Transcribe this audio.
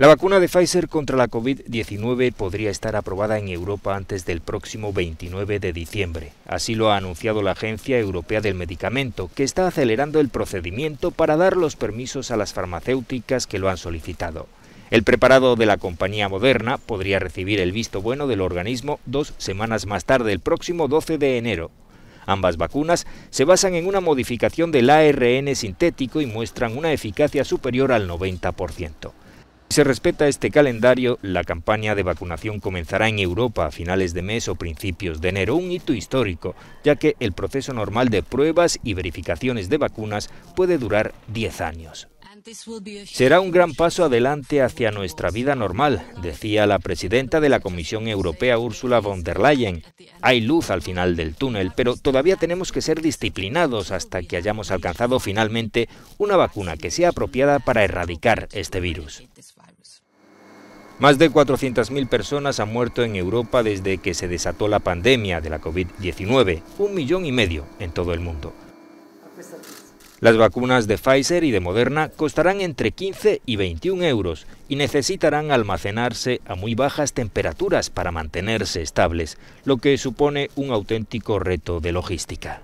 La vacuna de Pfizer contra la COVID-19 podría estar aprobada en Europa antes del próximo 29 de diciembre. Así lo ha anunciado la Agencia Europea del Medicamento, que está acelerando el procedimiento para dar los permisos a las farmacéuticas que lo han solicitado. El preparado de la compañía Moderna podría recibir el visto bueno del organismo dos semanas más tarde, el próximo 12 de enero. Ambas vacunas se basan en una modificación del ARN sintético y muestran una eficacia superior al 90%. Si se respeta este calendario, la campaña de vacunación comenzará en Europa a finales de mes o principios de enero, un hito histórico, ya que el proceso normal de pruebas y verificaciones de vacunas puede durar 10 años. Será un gran paso adelante hacia nuestra vida normal, decía la presidenta de la Comisión Europea Ursula von der Leyen. Hay luz al final del túnel, pero todavía tenemos que ser disciplinados hasta que hayamos alcanzado finalmente una vacuna que sea apropiada para erradicar este virus. Más de 400.000 personas han muerto en Europa desde que se desató la pandemia de la COVID-19, un millón y medio en todo el mundo. Las vacunas de Pfizer y de Moderna costarán entre 15 y 21 euros y necesitarán almacenarse a muy bajas temperaturas para mantenerse estables, lo que supone un auténtico reto de logística.